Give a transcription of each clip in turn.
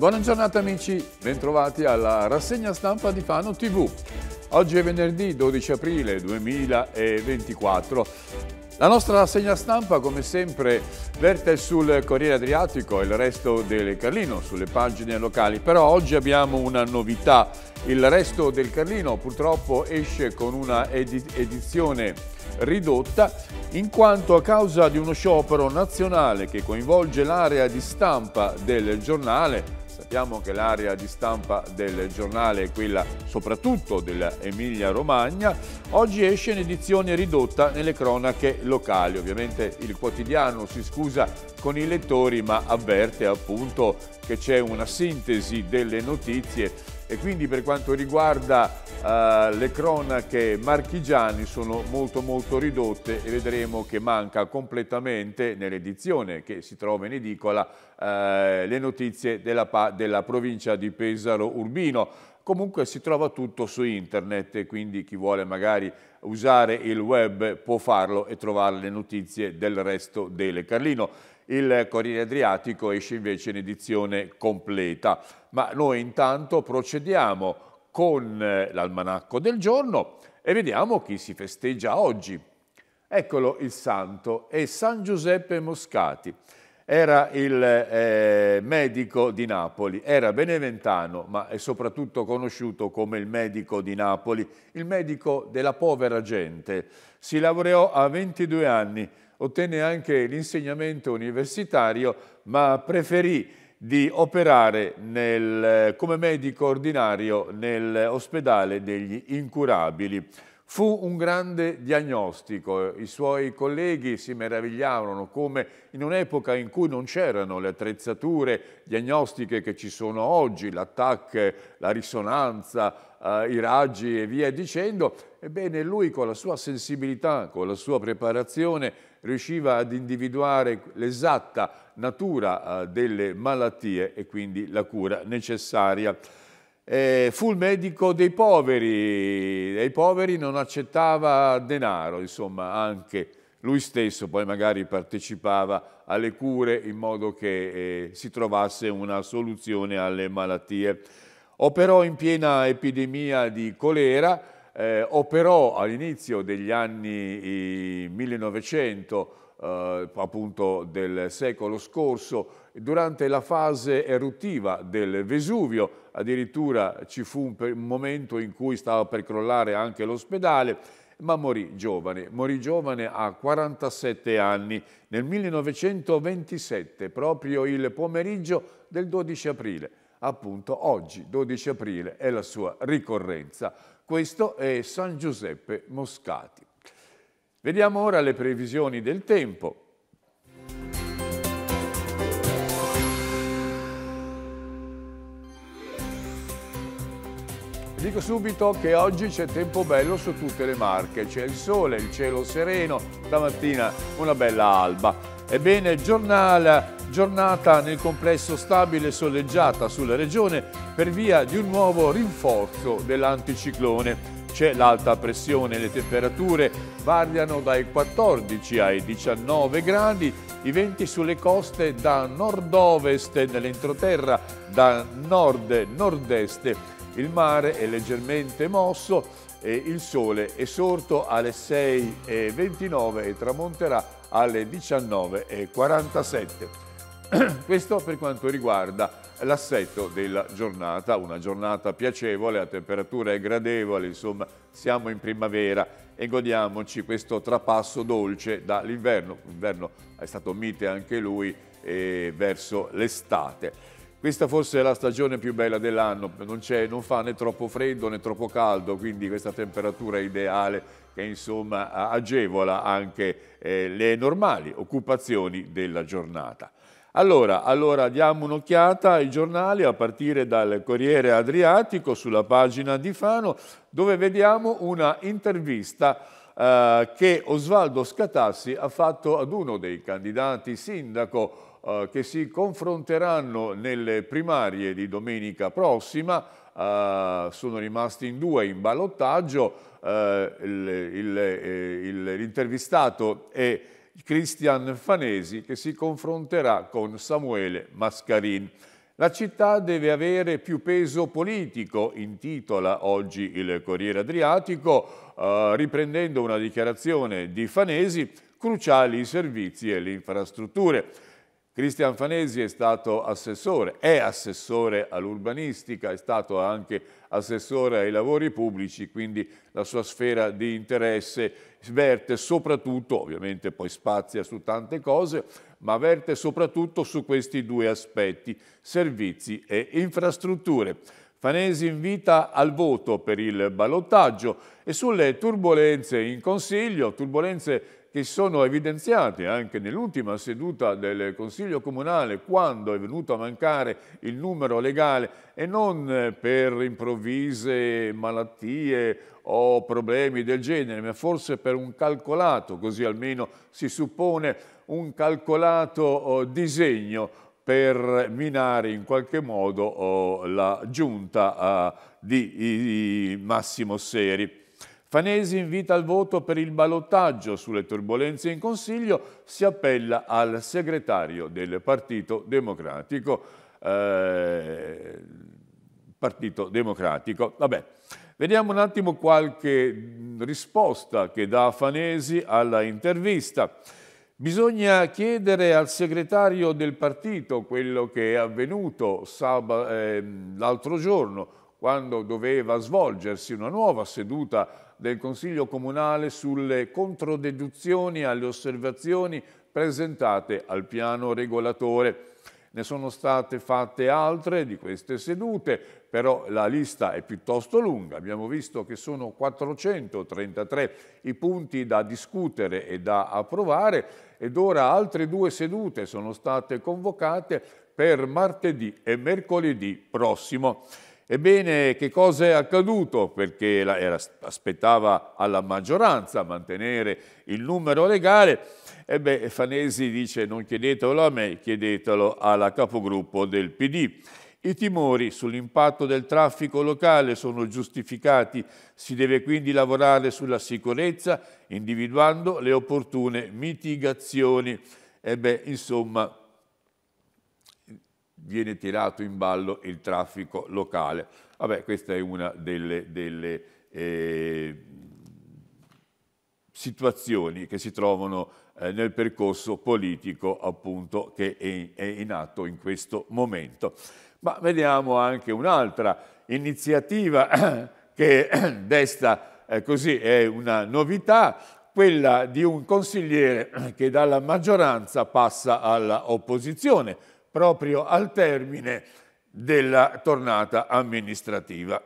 Buona giornata amici, bentrovati alla rassegna stampa di Fano TV. Oggi è venerdì 12 aprile 2024. La nostra rassegna stampa, come sempre, verte sul Corriere Adriatico e il resto del Carlino, sulle pagine locali. Però oggi abbiamo una novità. Il resto del Carlino purtroppo esce con una edizione ridotta in quanto a causa di uno sciopero nazionale che coinvolge l'area di stampa del giornale Sappiamo che l'area di stampa del giornale è quella soprattutto dell'Emilia Romagna. Oggi esce in edizione ridotta nelle cronache locali. Ovviamente il quotidiano si scusa con i lettori ma avverte appunto che c'è una sintesi delle notizie e quindi per quanto riguarda uh, le cronache marchigiane sono molto molto ridotte e vedremo che manca completamente nell'edizione che si trova in edicola eh, le notizie della, della provincia di Pesaro Urbino. Comunque si trova tutto su internet quindi chi vuole magari usare il web può farlo e trovare le notizie del resto delle Carlino. Il Corriere Adriatico esce invece in edizione completa. Ma noi intanto procediamo con eh, l'almanacco del giorno e vediamo chi si festeggia oggi. Eccolo il santo, è San Giuseppe Moscati era il eh, medico di Napoli, era beneventano ma è soprattutto conosciuto come il medico di Napoli, il medico della povera gente. Si laureò a 22 anni, ottenne anche l'insegnamento universitario ma preferì di operare nel, come medico ordinario nell'ospedale degli incurabili. Fu un grande diagnostico, i suoi colleghi si meravigliarono come in un'epoca in cui non c'erano le attrezzature diagnostiche che ci sono oggi, l'attacco, la risonanza, eh, i raggi e via dicendo, ebbene lui con la sua sensibilità, con la sua preparazione riusciva ad individuare l'esatta natura eh, delle malattie e quindi la cura necessaria eh, fu il medico dei poveri, ai poveri non accettava denaro, insomma anche lui stesso poi magari partecipava alle cure in modo che eh, si trovasse una soluzione alle malattie. Operò in piena epidemia di colera, eh, operò all'inizio degli anni 1900, eh, appunto del secolo scorso, durante la fase eruttiva del Vesuvio, addirittura ci fu un momento in cui stava per crollare anche l'ospedale, ma morì giovane, morì giovane a 47 anni nel 1927, proprio il pomeriggio del 12 aprile. Appunto oggi, 12 aprile, è la sua ricorrenza. Questo è San Giuseppe Moscati. Vediamo ora le previsioni del tempo. Dico subito che oggi c'è tempo bello su tutte le marche, c'è il sole, il cielo sereno, stamattina una bella alba. Ebbene, giornale, giornata nel complesso stabile soleggiata sulla regione per via di un nuovo rinforzo dell'anticiclone. C'è l'alta pressione, le temperature variano dai 14 ai 19 gradi, i venti sulle coste da nord-ovest nell'entroterra, da nord-nord-est il mare è leggermente mosso e il sole è sorto alle 6.29 e tramonterà alle 19.47. Questo per quanto riguarda l'assetto della giornata, una giornata piacevole, la temperatura è gradevole, insomma siamo in primavera e godiamoci questo trapasso dolce dall'inverno, l'inverno è stato mite anche lui, eh, verso l'estate. Questa forse è la stagione più bella dell'anno, non, non, fa né troppo freddo né troppo caldo, quindi questa temperatura è ideale che insomma agevola anche eh, le normali occupazioni della giornata. Allora, allora diamo un'occhiata ai giornali a partire dal Corriere Adriatico sulla pagina di Fano dove vediamo una intervista eh, che Osvaldo Scatassi ha fatto ad uno dei candidati sindaco eh, che si confronteranno nelle primarie di domenica prossima. Eh, sono rimasti in due in ballottaggio. Eh, eh, l'intervistato è Cristian Fanesi che si confronterà con Samuele Mascarin. La città deve avere più peso politico, intitola oggi il Corriere Adriatico, eh, riprendendo una dichiarazione di Fanesi, cruciali i servizi e le infrastrutture. Cristian Fanesi è stato assessore, è assessore all'urbanistica, è stato anche assessore ai lavori pubblici, quindi la sua sfera di interesse verte soprattutto, ovviamente poi spazia su tante cose, ma verte soprattutto su questi due aspetti, servizi e infrastrutture. Fanesi invita al voto per il ballottaggio e sulle turbulenze in Consiglio, turbulenze che sono evidenziate anche nell'ultima seduta del Consiglio Comunale quando è venuto a mancare il numero legale e non eh, per improvvise malattie o problemi del genere, ma forse per un calcolato, così almeno si suppone, un calcolato oh, disegno per minare in qualche modo oh, la giunta ah, di Massimo Seri. Fanesi invita al voto per il ballottaggio sulle turbulenze in Consiglio, si appella al segretario del Partito Democratico. Eh, Partito Democratico. Vabbè. Vediamo un attimo qualche risposta che dà Fanesi alla intervista. Bisogna chiedere al segretario del partito quello che è avvenuto ehm, l'altro giorno, quando doveva svolgersi una nuova seduta del Consiglio Comunale sulle controdeduzioni alle osservazioni presentate al piano regolatore. Ne sono state fatte altre di queste sedute, però la lista è piuttosto lunga. Abbiamo visto che sono 433 i punti da discutere e da approvare ed ora altre due sedute sono state convocate per martedì e mercoledì prossimo. Ebbene, che cosa è accaduto? Perché la, era, aspettava alla maggioranza mantenere il numero legale. Ebbene, Fanesi dice non chiedetelo a me, chiedetelo alla capogruppo del PD. I timori sull'impatto del traffico locale sono giustificati, si deve quindi lavorare sulla sicurezza individuando le opportune mitigazioni. Ebbene, insomma, viene tirato in ballo il traffico locale. Vabbè, questa è una delle, delle eh, situazioni che si trovano eh, nel percorso politico appunto che è, è in atto in questo momento. Ma vediamo anche un'altra iniziativa che desta eh, così è una novità, quella di un consigliere che dalla maggioranza passa all'opposizione proprio al termine della tornata amministrativa.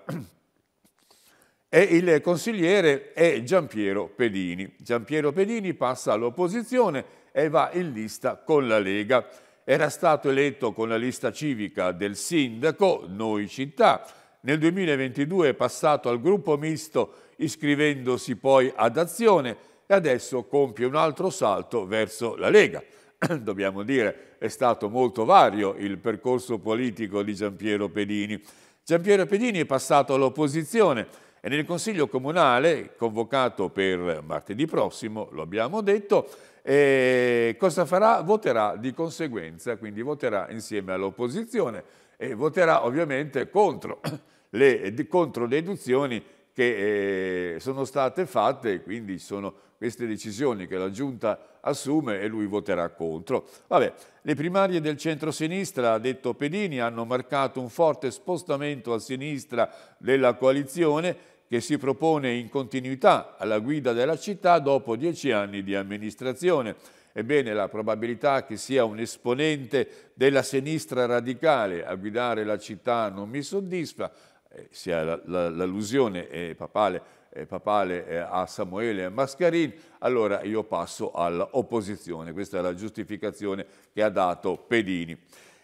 E il consigliere è Giampiero Pedini. Giampiero Pedini passa all'opposizione e va in lista con la Lega. Era stato eletto con la lista civica del sindaco Noi Città. Nel 2022 è passato al gruppo misto iscrivendosi poi ad Azione e adesso compie un altro salto verso la Lega. dobbiamo dire, è stato molto vario il percorso politico di Giampiero Pedini. Giampiero Pedini è passato all'opposizione e nel Consiglio Comunale, convocato per martedì prossimo, lo abbiamo detto, e cosa farà? Voterà di conseguenza, quindi voterà insieme all'opposizione e voterà ovviamente contro le, contro deduzioni che eh, sono state fatte, quindi sono queste decisioni che la Giunta assume e lui voterà contro. Vabbè, le primarie del centro-sinistra, ha detto Pedini, hanno marcato un forte spostamento a sinistra della coalizione che si propone in continuità alla guida della città dopo dieci anni di amministrazione. Ebbene, la probabilità che sia un esponente della sinistra radicale a guidare la città non mi soddisfa, eh, sia la, la, l'allusione eh, papale, eh, papale eh, a Samuele Mascarin, allora io passo all'opposizione. Questa è la giustificazione che ha dato Pedini.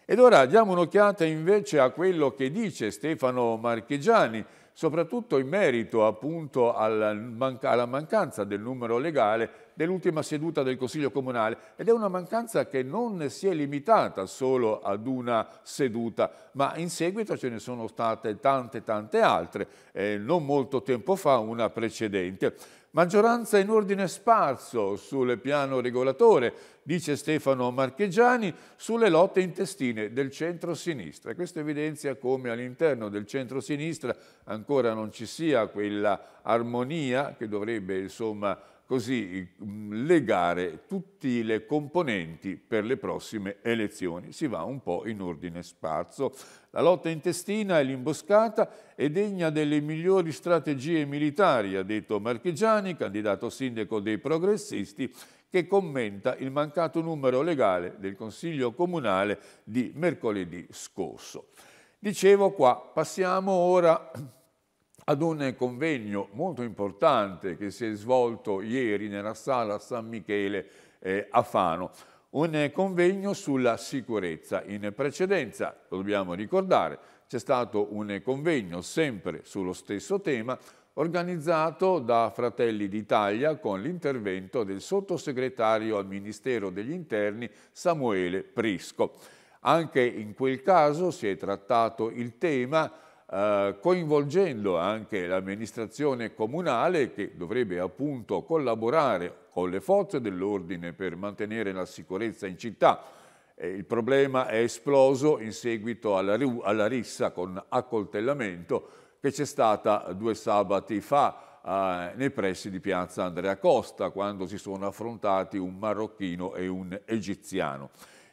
Ed ora diamo un'occhiata invece a quello che dice Stefano Marchegiani, soprattutto in merito appunto alla, manca alla mancanza del numero legale dell'ultima seduta del Consiglio Comunale ed è una mancanza che non si è limitata solo ad una seduta, ma in seguito ce ne sono state tante tante altre, eh, non molto tempo fa una precedente maggioranza in ordine sparso sul piano regolatore, dice Stefano Marchegiani, sulle lotte intestine del centro-sinistra. Questo evidenzia come all'interno del centro-sinistra ancora non ci sia quella armonia che dovrebbe insomma così legare tutte le componenti per le prossime elezioni. Si va un po' in ordine sparso. La lotta intestina e l'imboscata è degna delle migliori strategie militari, ha detto Marchigiani, candidato sindaco dei progressisti, che commenta il mancato numero legale del Consiglio Comunale di mercoledì scorso. Dicevo qua, passiamo ora ad un convegno molto importante che si è svolto ieri nella sala San Michele eh, a Fano, un convegno sulla sicurezza. In precedenza, lo dobbiamo ricordare, c'è stato un convegno sempre sullo stesso tema organizzato da Fratelli d'Italia con l'intervento del sottosegretario al Ministero degli Interni Samuele Prisco. Anche in quel caso si è trattato il tema eh, coinvolgendo anche l'amministrazione comunale che dovrebbe appunto collaborare con le forze dell'ordine per mantenere la sicurezza in città. il problema è esploso in seguito alla, alla rissa con accoltellamento che c'è stata due sabati fa eh, nei pressi di piazza Andrea Costa quando si sono affrontati un marocchino e un egiziano.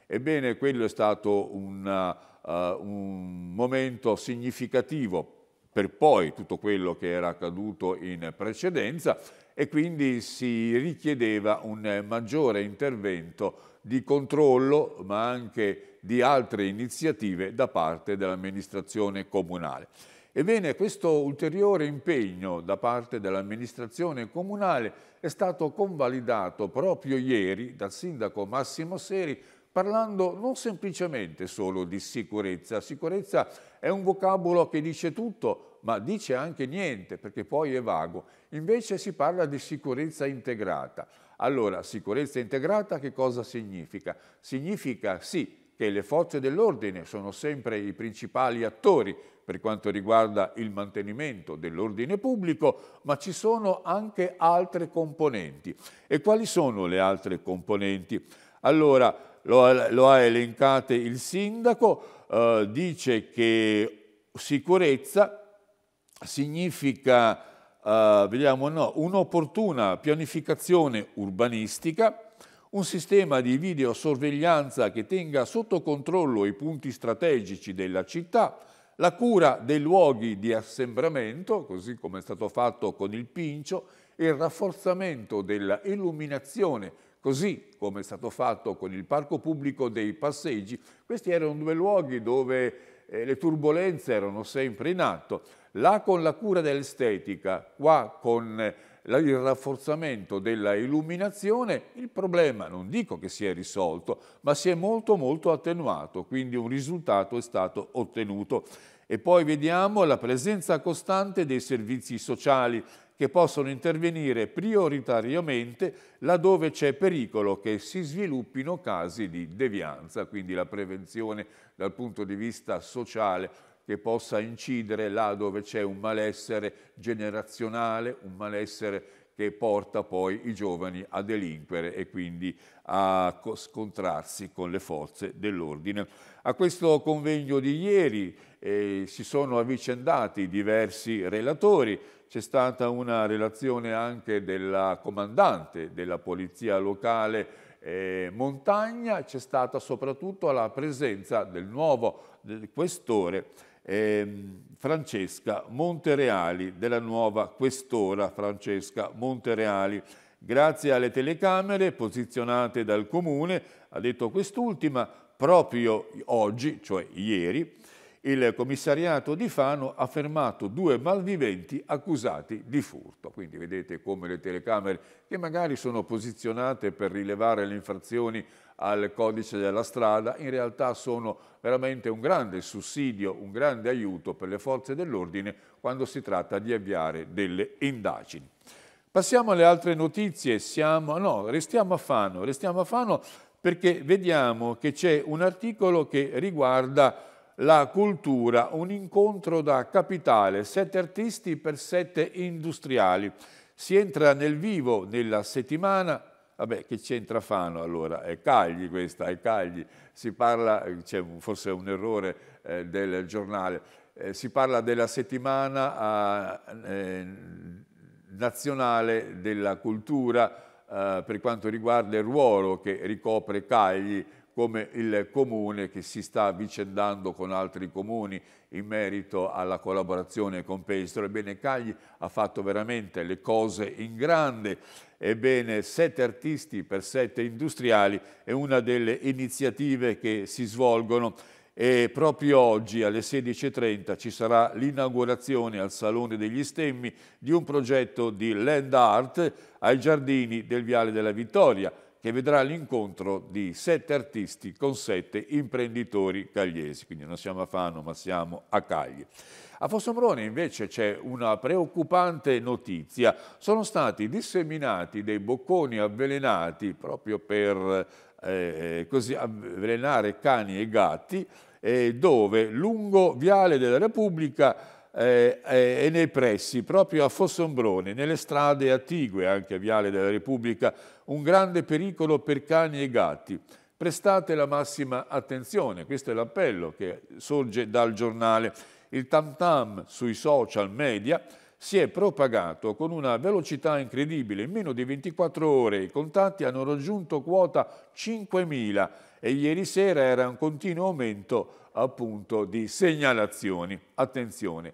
Ebbene, quello è stato un uh, un momento significativo per poi tutto quello che era accaduto in precedenza e quindi si richiedeva un maggiore intervento di controllo ma anche di altre iniziative da parte dell'amministrazione comunale. Ebbene, questo ulteriore impegno da parte dell'amministrazione comunale è stato convalidato proprio ieri dal sindaco Massimo Seri parlando non semplicemente solo di sicurezza. Sicurezza è un vocabolo che dice tutto, ma dice anche niente, perché poi è vago. Invece si parla di sicurezza integrata. Allora, sicurezza integrata che cosa significa? Significa sì che le forze dell'ordine sono sempre i principali attori per quanto riguarda il mantenimento dell'ordine pubblico, ma ci sono anche altre componenti. E quali sono le altre componenti? Allora lo ha, lo ha elencate il sindaco, eh, dice che sicurezza significa, eh, vediamo, no, un'opportuna pianificazione urbanistica, un sistema di videosorveglianza che tenga sotto controllo i punti strategici della città, la cura dei luoghi di assembramento, così come è stato fatto con il Pincio, e il rafforzamento della illuminazione Così come è stato fatto con il parco pubblico dei passeggi, questi erano due luoghi dove eh, le turbulenze erano sempre in atto, là con la cura dell'estetica, qua con eh, il rafforzamento della illuminazione, il problema non dico che si è risolto, ma si è molto molto attenuato, quindi un risultato è stato ottenuto. E poi vediamo la presenza costante dei servizi sociali che possono intervenire prioritariamente laddove c'è pericolo che si sviluppino casi di devianza, quindi la prevenzione dal punto di vista sociale che possa incidere là dove c'è un malessere generazionale, un malessere che porta poi i giovani a delinquere e quindi a scontrarsi con le forze dell'ordine. A questo convegno di ieri eh, si sono avvicendati diversi relatori, c'è stata una relazione anche della comandante della polizia locale eh, Montagna, c'è stata soprattutto la presenza del nuovo del questore eh, Francesca Montereali, della nuova questora Francesca Montereali. Grazie alle telecamere posizionate dal Comune, ha detto quest'ultima, proprio oggi, cioè ieri, il commissariato di Fano ha fermato due malviventi accusati di furto. Quindi vedete come le telecamere, che magari sono posizionate per rilevare le infrazioni al codice della strada, in realtà sono veramente un grande sussidio, un grande aiuto per le forze dell'ordine quando si tratta di avviare delle indagini. Passiamo alle altre notizie, Siamo, no, restiamo a Fano, restiamo a Fano perché vediamo che c'è un articolo che riguarda la cultura, un incontro da capitale, sette artisti per sette industriali. Si entra nel vivo nella settimana, vabbè che c'entra Fano allora, è Cagli questa, è Cagli, si parla, c'è forse un errore eh, del giornale, eh, si parla della settimana eh, nazionale della cultura eh, per quanto riguarda il ruolo che ricopre Cagli come il comune che si sta avvicendando con altri comuni in merito alla collaborazione con Pestro. Ebbene Cagli ha fatto veramente le cose in grande, ebbene sette artisti per sette industriali è una delle iniziative che si svolgono e proprio oggi alle 16.30 ci sarà l'inaugurazione al Salone degli Stemmi di un progetto di land art ai giardini del Viale della Vittoria che vedrà l'incontro di sette artisti con sette imprenditori cagliesi, quindi non siamo a Fano ma siamo a Cagli. A Fossombrone invece c'è una preoccupante notizia, sono stati disseminati dei bocconi avvelenati proprio per eh, eh così, avvelenare cani e gatti, eh, dove lungo Viale della Repubblica eh, eh, e nei pressi, proprio a Fossombrone, nelle strade attigue anche a Viale della Repubblica, un grande pericolo per cani e gatti. Prestate la massima attenzione, questo è l'appello che sorge dal giornale. Il tam tam sui social media si è propagato con una velocità incredibile. In meno di 24 ore i contatti hanno raggiunto quota 5.000 e ieri sera era un continuo aumento appunto di segnalazioni. Attenzione,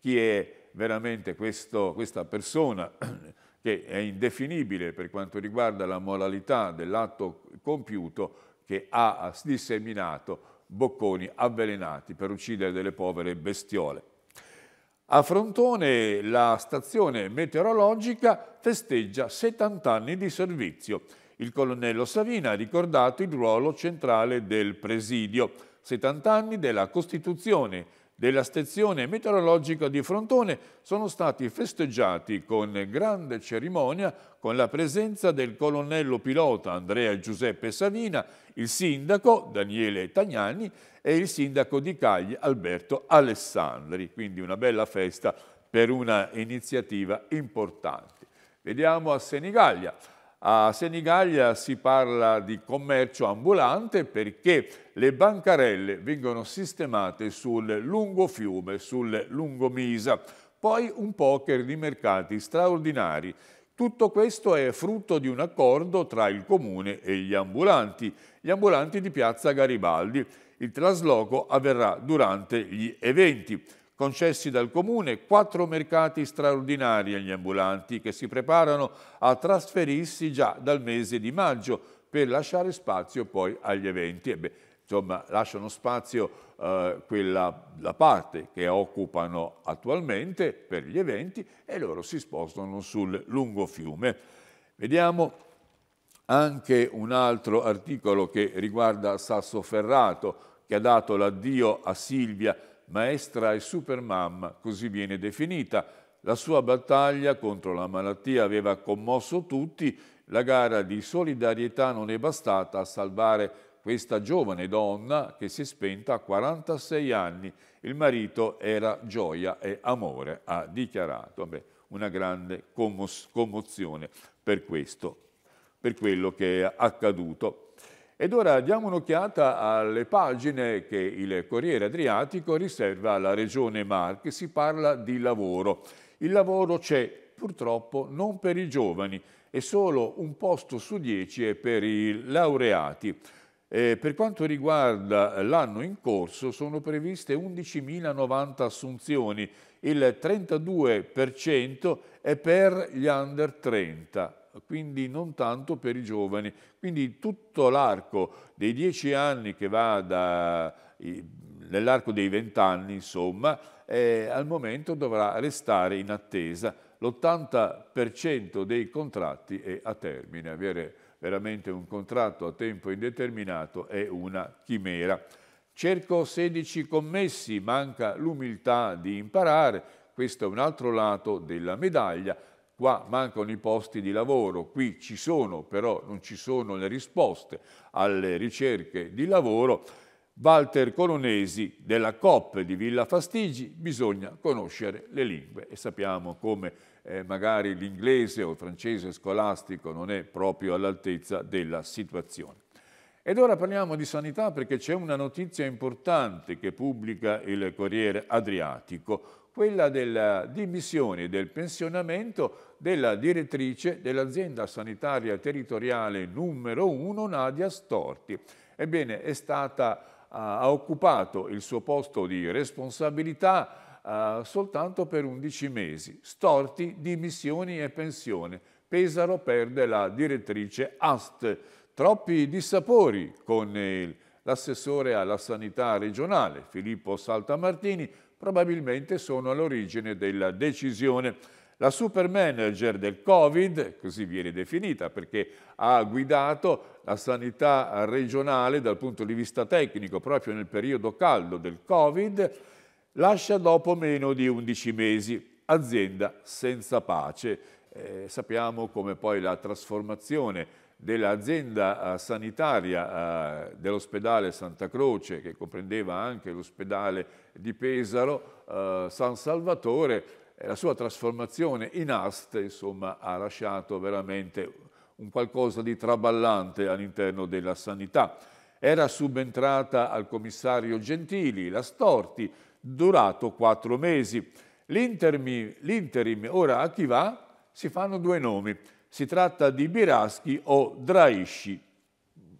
chi è veramente questo, questa persona che è indefinibile per quanto riguarda la moralità dell'atto compiuto che ha disseminato bocconi avvelenati per uccidere delle povere bestiole. A Frontone la stazione meteorologica festeggia 70 anni di servizio. Il colonnello Savina ha ricordato il ruolo centrale del presidio, 70 anni della Costituzione, della stazione meteorologica di Frontone sono stati festeggiati con grande cerimonia con la presenza del colonnello pilota Andrea Giuseppe Savina, il sindaco Daniele Tagnani e il sindaco di Cagli Alberto Alessandri. Quindi una bella festa per una iniziativa importante. Vediamo a Senigallia. A Senigallia si parla di commercio ambulante perché le bancarelle vengono sistemate sul lungo fiume, sul lungo Misa. Poi un poker di mercati straordinari. Tutto questo è frutto di un accordo tra il comune e gli ambulanti, gli ambulanti di Piazza Garibaldi. Il trasloco avverrà durante gli eventi concessi dal Comune quattro mercati straordinari agli ambulanti che si preparano a trasferirsi già dal mese di maggio per lasciare spazio poi agli eventi. E beh, insomma, lasciano spazio eh, quella, la parte che occupano attualmente per gli eventi e loro si spostano sul lungo fiume. Vediamo anche un altro articolo che riguarda Sassoferrato, che ha dato l'addio a Silvia maestra e supermamma, così viene definita. La sua battaglia contro la malattia aveva commosso tutti, la gara di solidarietà non è bastata a salvare questa giovane donna che si è spenta a 46 anni. Il marito era gioia e amore, ha dichiarato. Vabbè, una grande commozione per questo, per quello che è accaduto. Ed ora diamo un'occhiata alle pagine che il Corriere Adriatico riserva alla Regione Marche. Si parla di lavoro. Il lavoro c'è, purtroppo, non per i giovani e solo un posto su dieci è per i laureati. Eh, per quanto riguarda l'anno in corso sono previste 11.090 assunzioni, il 32% è per gli under 30 quindi non tanto per i giovani. Quindi tutto l'arco dei dieci anni che va da, nell'arco dei vent'anni, insomma, eh, al momento dovrà restare in attesa. L'80% dei contratti è a termine. Avere veramente un contratto a tempo indeterminato è una chimera. Cerco 16 commessi, manca l'umiltà di imparare, questo è un altro lato della medaglia, Qua mancano i posti di lavoro, qui ci sono, però non ci sono le risposte alle ricerche di lavoro. Walter Colonesi della COP di Villa Fastigi, bisogna conoscere le lingue e sappiamo come eh, magari l'inglese o il francese scolastico non è proprio all'altezza della situazione. Ed ora parliamo di sanità perché c'è una notizia importante che pubblica il Corriere Adriatico quella della dimissione, e del pensionamento della direttrice dell'azienda sanitaria territoriale numero 1 Nadia Storti. Ebbene, è stata, ah, ha occupato il suo posto di responsabilità uh, soltanto per 11 mesi. Storti, dimissioni e pensione. Pesaro perde la direttrice AST. Troppi dissapori con il l'assessore alla sanità regionale Filippo Saltamartini probabilmente sono all'origine della decisione. La super manager del Covid, così viene definita, perché ha guidato la sanità regionale dal punto di vista tecnico proprio nel periodo caldo del Covid, lascia dopo meno di 11 mesi, azienda senza pace. Eh, sappiamo come poi la trasformazione dell'azienda eh, sanitaria eh, dell'ospedale Santa Croce, che comprendeva anche l'ospedale di Pesaro, eh, San Salvatore, la sua trasformazione in AST insomma, ha lasciato veramente un qualcosa di traballante all'interno della sanità. Era subentrata al commissario Gentili, la Storti, durato quattro mesi. L'interim ora a chi va si fanno due nomi. Si tratta di Biraschi o Draisci.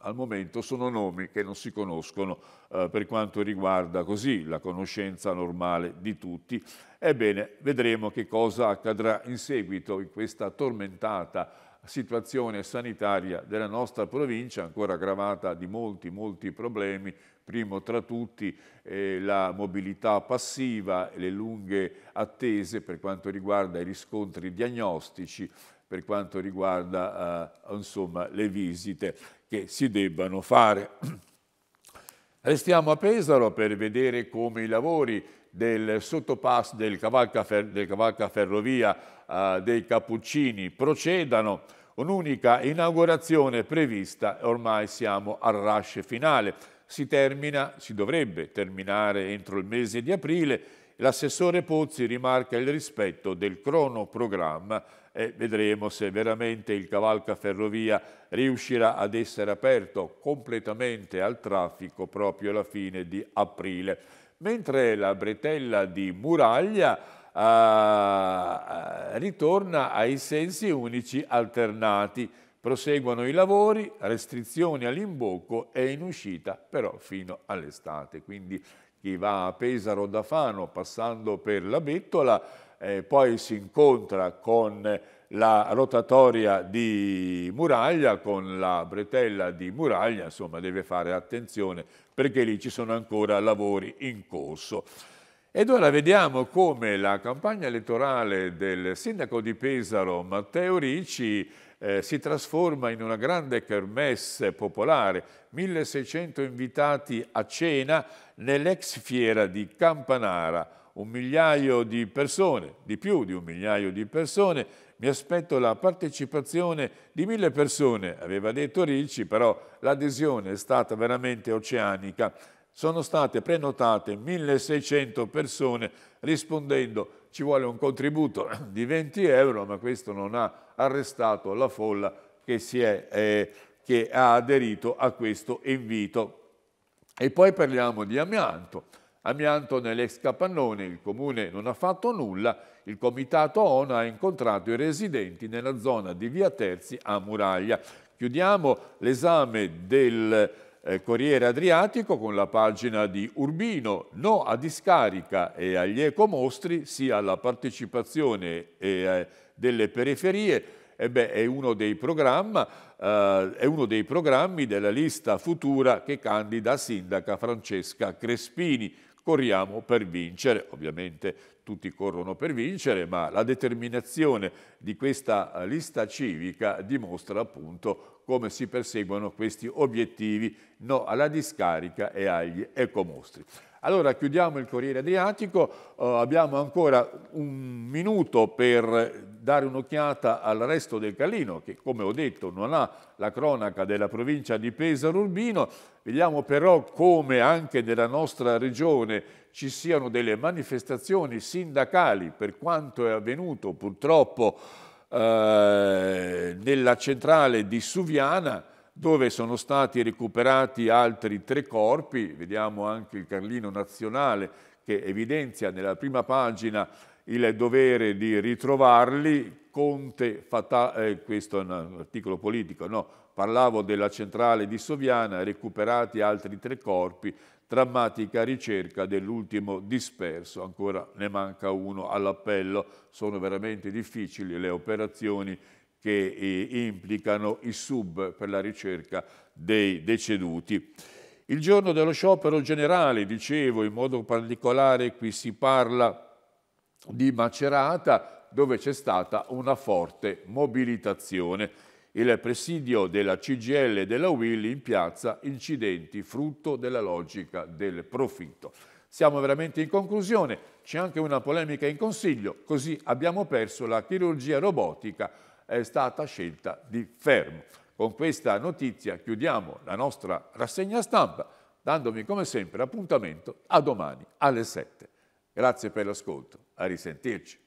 Al momento sono nomi che non si conoscono eh, per quanto riguarda così la conoscenza normale di tutti. Ebbene, vedremo che cosa accadrà in seguito in questa tormentata situazione sanitaria della nostra provincia, ancora aggravata di molti, molti problemi, primo tra tutti eh, la mobilità passiva, le lunghe attese per quanto riguarda i riscontri diagnostici, per quanto riguarda eh, insomma, le visite che si debbano fare. Restiamo a Pesaro per vedere come i lavori del sottopass del cavalcaferrovia eh, dei Cappuccini procedano, un'unica inaugurazione prevista, ormai siamo al rush finale, si termina, si dovrebbe terminare entro il mese di aprile, L'assessore Pozzi rimarca il rispetto del cronoprogramma e vedremo se veramente il cavalcaferrovia riuscirà ad essere aperto completamente al traffico proprio alla fine di aprile. Mentre la bretella di Muraglia Uh, ritorna ai sensi unici alternati. Proseguono i lavori, restrizioni all'imbocco e in uscita però fino all'estate. Quindi chi va a Pesaro da Fano passando per la Bettola, eh, poi si incontra con la rotatoria di Muraglia, con la bretella di Muraglia, insomma deve fare attenzione perché lì ci sono ancora lavori in corso. Ed ora vediamo come la campagna elettorale del sindaco di Pesaro Matteo Ricci eh, si trasforma in una grande kermesse popolare, 1600 invitati a cena nell'ex fiera di Campanara, un migliaio di persone, di più di un migliaio di persone, mi aspetto la partecipazione di mille persone, aveva detto Ricci, però l'adesione è stata veramente oceanica. Sono state prenotate 1600 persone rispondendo ci vuole un contributo di 20 euro, ma questo non ha arrestato la folla che, è, eh, che ha aderito a questo invito. E poi parliamo di amianto. Amianto nell'ex capannone, il comune non ha fatto nulla, il comitato ONA ha incontrato i residenti nella zona di Via Terzi a Muraglia. Chiudiamo l'esame del eh, Corriere Adriatico con la pagina di Urbino, no a discarica e agli ecomostri, sì alla partecipazione eh, delle periferie, e eh beh, è, uno eh, è uno dei programmi della lista futura che candida sindaca Francesca Crespini. Corriamo per vincere, ovviamente tutti corrono per vincere, ma la determinazione di questa eh, lista civica dimostra appunto come si perseguono questi obiettivi, no alla discarica e agli ecomostri. Allora chiudiamo il Corriere Adriatico, eh, abbiamo ancora un minuto per dare un'occhiata al resto del Calino, che come ho detto non ha la cronaca della provincia di Pesaro Urbino, vediamo però come anche nella nostra regione ci siano delle manifestazioni sindacali per quanto è avvenuto purtroppo eh, nella centrale di Suviana dove sono stati recuperati altri tre corpi, vediamo anche il Carlino Nazionale che evidenzia nella prima pagina il dovere di ritrovarli, Conte, Fatà, eh, questo è un articolo politico, no, parlavo della centrale di Soviana, recuperati altri tre corpi, drammatica ricerca dell'ultimo disperso, ancora ne manca uno all'appello, sono veramente difficili le operazioni che eh, implicano i sub per la ricerca dei deceduti. Il giorno dello sciopero generale, dicevo, in modo particolare qui si parla di Macerata, dove c'è stata una forte mobilitazione il presidio della CGL e della Willy in piazza, incidenti frutto della logica del profitto. Siamo veramente in conclusione, c'è anche una polemica in consiglio, così abbiamo perso la chirurgia robotica, è stata scelta di fermo. Con questa notizia chiudiamo la nostra rassegna stampa, dandomi come sempre appuntamento a domani alle 7. Grazie per l'ascolto, a risentirci.